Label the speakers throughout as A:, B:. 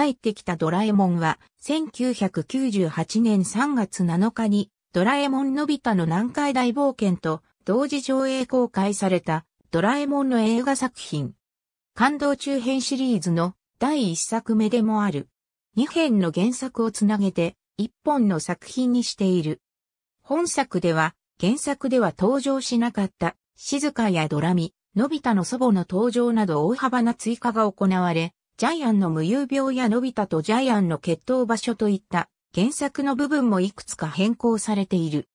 A: 帰ってきたドラえもんは、1998年3月7日に、ドラえもんのび太の南海大冒険と、同時上映公開された、ドラえもんの映画作品。感動中編シリーズの第1作目でもある。2編の原作をつなげて、1本の作品にしている。本作では、原作では登場しなかった、静かやドラミ、のび太の祖母の登場など大幅な追加が行われ、ジャイアンの無遊病やのび太とジャイアンの決闘場所といった原作の部分もいくつか変更されている。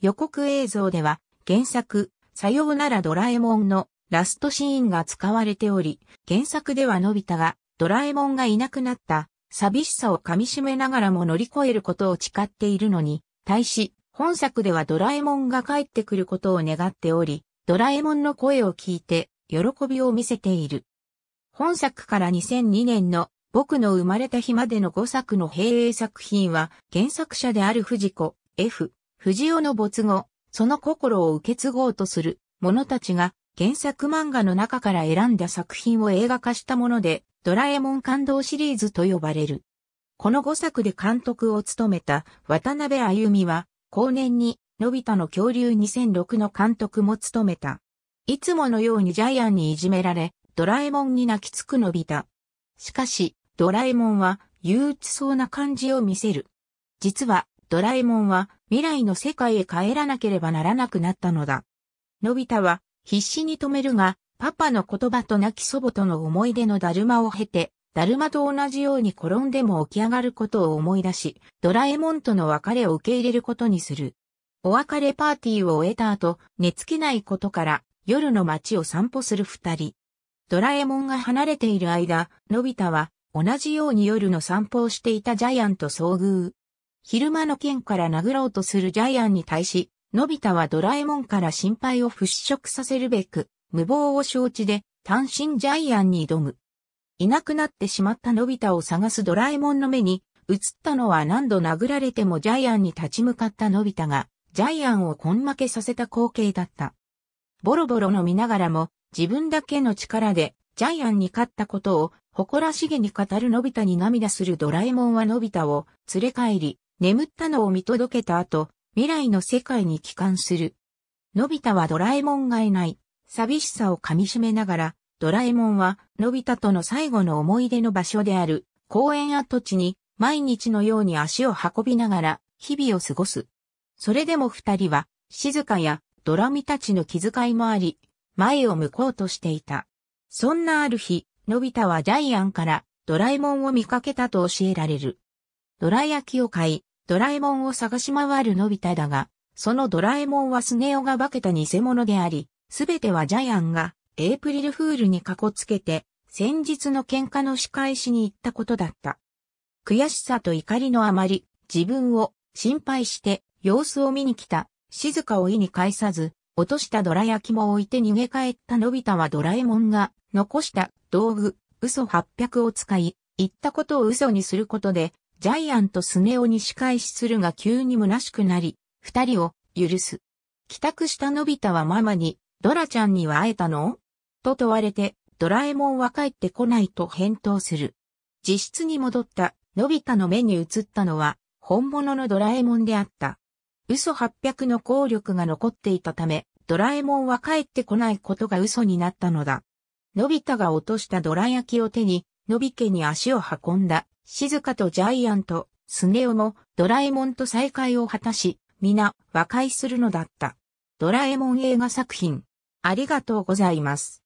A: 予告映像では原作、さようならドラえもんのラストシーンが使われており、原作ではのび太がドラえもんがいなくなった寂しさを噛み締めながらも乗り越えることを誓っているのに、対し本作ではドラえもんが帰ってくることを願っており、ドラえもんの声を聞いて喜びを見せている。本作から2002年の僕の生まれた日までの5作の平営作品は原作者である藤子 F 藤尾の没後、その心を受け継ごうとする者たちが原作漫画の中から選んだ作品を映画化したものでドラえもん感動シリーズと呼ばれる。この5作で監督を務めた渡辺歩美は後年にのび太の恐竜2006の監督も務めた。いつものようにジャイアンにいじめられ、ドラえもんに泣きつくのび太。しかし、ドラえもんは憂鬱そうな感じを見せる。実は、ドラえもんは未来の世界へ帰らなければならなくなったのだ。のび太は必死に止めるが、パパの言葉と亡き祖母との思い出のだるまを経て、だるまと同じように転んでも起き上がることを思い出し、ドラえもんとの別れを受け入れることにする。お別れパーティーを終えた後、寝つけないことから夜の街を散歩する二人。ドラえもんが離れている間、のび太は同じように夜の散歩をしていたジャイアンと遭遇。昼間の剣から殴ろうとするジャイアンに対し、のび太はドラえもんから心配を払拭させるべく、無謀を承知で単身ジャイアンに挑む。いなくなってしまったのび太を探すドラえもんの目に、映ったのは何度殴られてもジャイアンに立ち向かったのび太が、ジャイアンを根負けさせた光景だった。ボロボロ飲みながらも、自分だけの力でジャイアンに勝ったことを誇らしげに語るのび太に涙するドラえもんはのび太を連れ帰り、眠ったのを見届けた後、未来の世界に帰還する。のび太はドラえもんがいない、寂しさを噛みしめながら、ドラえもんは、のび太との最後の思い出の場所である、公園跡地に、毎日のように足を運びながら、日々を過ごす。それでも二人は、静かや、ドラミたちの気遣いもあり、前を向こうとしていた。そんなある日、のび太はジャイアンからドラえもんを見かけたと教えられる。ドラ焼きを買い、ドラえもんを探し回るのび太だが、そのドラえもんはスネ夫が化けた偽物であり、すべてはジャイアンがエイプリルフールにかこつけて、先日の喧嘩の仕返しに行ったことだった。悔しさと怒りのあまり、自分を心配して様子を見に来た、静かを意に介さず、落としたドラ焼きも置いて逃げ帰ったのび太はドラえもんが残した道具、嘘800を使い、言ったことを嘘にすることで、ジャイアンとスネ夫に仕返しするが急に虚しくなり、二人を許す。帰宅したのび太はママに、ドラちゃんには会えたのと問われて、ドラえもんは帰ってこないと返答する。自室に戻った、のび太の目に映ったのは、本物のドラえもんであった。嘘800の効力が残っていたため、ドラえもんは帰ってこないことが嘘になったのだ。のび太が落としたドラ焼きを手に、のび家に足を運んだ、静香とジャイアント、スネオもドラえもんと再会を果たし、皆和解するのだった。ドラえもん映画作品。ありがとうございます。